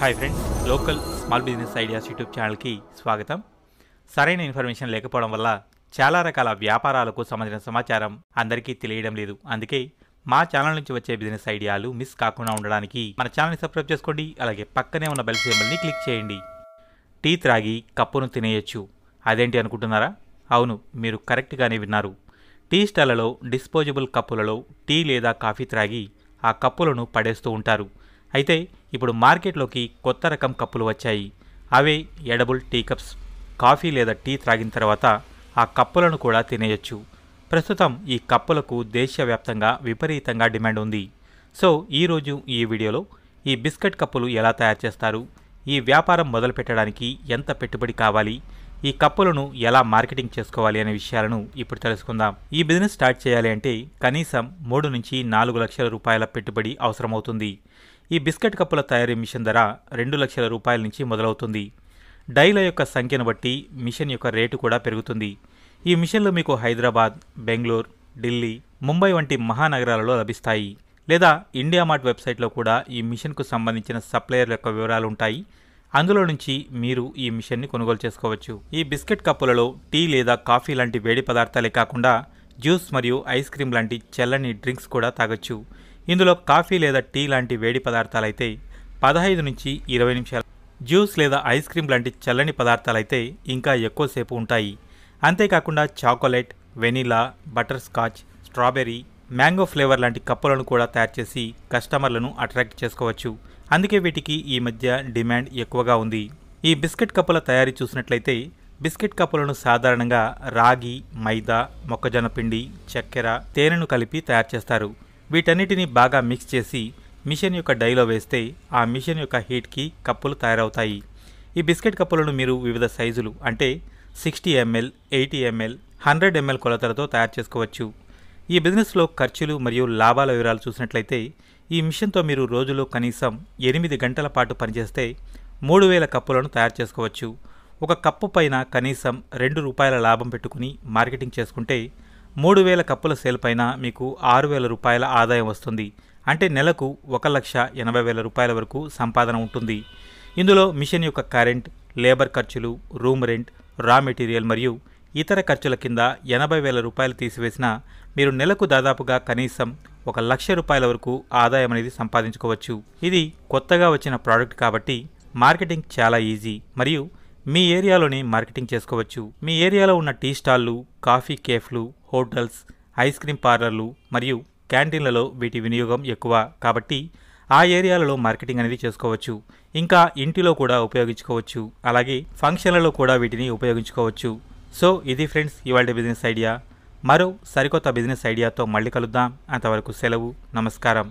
hi friends local small business ideas YouTube ఛానల్కి స్వాగతం సరైన ఇన్ఫర్మేషన్ లేకపోవడం వల్ల చాలా రకాల వ్యాపారాలకు సంబంధించిన సమాచారం అందరికీ తెలియడం లేదు అందుకే మా ఛానల్ నుంచి వచ్చే బిజినెస్ ఐడియాలు మిస్ కాకుండా ఉండడానికి మన ఛానల్ని సబ్స్క్రైబ్ చేసుకోండి అలాగే పక్కనే ఉన్న బెల్ సింబల్ని క్లిక్ చేయండి టీ త్రాగి కప్పును తినేయచ్చు అదేంటి అనుకుంటున్నారా అవును మీరు కరెక్ట్గానే విన్నారు టీ స్టాళ్లలో డిస్పోజబుల్ కప్పులలో టీ లేదా కాఫీ త్రాగి ఆ కప్పులను పడేస్తూ ఉంటారు అయితే ఇప్పుడు మార్కెట్లోకి కొత్త రకం కప్పులు వచ్చాయి అవే ఎడబుల్ టీ కప్స్ కాఫీ లేదా టీ త్రాగిన తర్వాత ఆ కప్పులను కూడా తినేయొచ్చు ప్రస్తుతం ఈ కప్పులకు దేశవ్యాప్తంగా విపరీతంగా డిమాండ్ ఉంది సో ఈరోజు ఈ వీడియోలో ఈ బిస్కెట్ కప్పులు ఎలా తయారు చేస్తారు ఈ వ్యాపారం మొదలు పెట్టడానికి ఎంత పెట్టుబడి కావాలి ఈ కప్పులను ఎలా మార్కెటింగ్ చేసుకోవాలి అనే విషయాలను ఇప్పుడు తెలుసుకుందాం ఈ బిజినెస్ స్టార్ట్ చేయాలి అంటే కనీసం మూడు నుంచి నాలుగు లక్షల రూపాయల పెట్టుబడి అవసరమవుతుంది ఈ బిస్కెట్ కప్పుల తయారీ మిషన్ ధర రెండు లక్షల రూపాయల నుంచి మొదలవుతుంది డైల యొక్క సంఖ్యను బట్టి మిషన్ యొక్క రేటు కూడా పెరుగుతుంది ఈ మిషన్లు మీకు హైదరాబాద్ బెంగళూరు ఢిల్లీ ముంబై వంటి మహానగరాలలో లభిస్తాయి లేదా ఇండియా మార్ట్ వెబ్సైట్లో కూడా ఈ మిషన్కు సంబంధించిన సప్లయర్ యొక్క వివరాలు ఉంటాయి అందులో నుంచి మీరు ఈ మిషన్ని కొనుగోలు చేసుకోవచ్చు ఈ బిస్కెట్ కప్పులలో టీ లేదా కాఫీ లాంటి వేడి పదార్థాలే కాకుండా జ్యూస్ మరియు ఐస్ క్రీమ్ లాంటి చల్లని డ్రింక్స్ కూడా తాగొచ్చు ఇందులో కాఫీ లేదా టీ లాంటి వేడి పదార్థాలైతే పదహైదు నుంచి ఇరవై నిమిషాలు జ్యూస్ లేదా ఐస్ క్రీమ్ లాంటి చల్లని పదార్థాలైతే ఇంకా ఎక్కువసేపు ఉంటాయి అంతేకాకుండా chocolate vanilla butter scotch strawberry mango flavour లాంటి కప్పులను కూడా తయారు చేసి కస్టమర్లను అట్రాక్ట్ చేసుకోవచ్చు అందుకే వీటికి ఈ మధ్య డిమాండ్ ఎక్కువగా ఉంది ఈ బిస్కెట్ కప్పుల తయారీ చూసినట్లయితే బిస్కెట్ కప్పులను సాధారణంగా రాగి మైదా మొక్కజొన్న పిండి చక్కెర తేనెను కలిపి తయారు చేస్తారు వీటన్నిటిని బాగా మిక్స్ చేసి మిషన్ యొక్క డైలో వేస్తే ఆ మిషన్ యొక్క హీట్కి కప్పులు తయారవుతాయి ఈ బిస్కెట్ కప్పులను మీరు వివిధ సైజులు అంటే sixty ML eighty ML hundred ML కొలతలతో తయారు చేసుకోవచ్చు ఈ బిజినెస్లో ఖర్చులు మరియు లాభాల వివరాలు చూసినట్లయితే ఈ మిషన్తో మీరు రోజులో కనీసం ఎనిమిది గంటల పాటు పనిచేస్తే మూడు వేల కప్పులను తయారు చేసుకోవచ్చు ఒక కప్పు పైన కనీసం రెండు రూపాయల లాభం పెట్టుకుని మార్కెటింగ్ చేసుకుంటే మూడు వేల కప్పుల సేల్ పైన మీకు ఆరు వేల రూపాయల ఆదాయం వస్తుంది అంటే నెలకు ఒక లక్ష ఎనభై వేల రూపాయల వరకు సంపాదన ఉంటుంది ఇందులో మిషన్ యొక్క కరెంట్ లేబర్ ఖర్చులు రూమ్ రెంట్ రా మెటీరియల్ మరియు ఇతర ఖర్చుల కింద ఎనభై వేల రూపాయలు తీసివేసినా మీరు నెలకు దాదాపుగా కనీసం ఒక లక్ష రూపాయల వరకు ఆదాయం అనేది సంపాదించుకోవచ్చు ఇది కొత్తగా వచ్చిన ప్రోడక్ట్ కాబట్టి మార్కెటింగ్ చాలా ఈజీ మరియు మీ ఏరియాలోనే మార్కెటింగ్ చేసుకోవచ్చు మీ ఏరియాలో ఉన్న టీ స్టాళ్ళు కాఫీ కేఫ్లు హోటల్స్ ఐస్ క్రీమ్ పార్లర్లు మరియు క్యాంటీన్లలో వీటి వినియోగం ఎక్కువ కాబట్టి ఆ ఏరియాలలో మార్కెటింగ్ అనేది చేసుకోవచ్చు ఇంకా ఇంటిలో కూడా ఉపయోగించుకోవచ్చు అలాగే ఫంక్షన్లలో కూడా వీటిని ఉపయోగించుకోవచ్చు సో ఇది ఫ్రెండ్స్ ఇవాళ బిజినెస్ ఐడియా మరో సరికొత్త బిజినెస్ ఐడియాతో మళ్ళీ కలుద్దాం అంతవరకు సెలవు నమస్కారం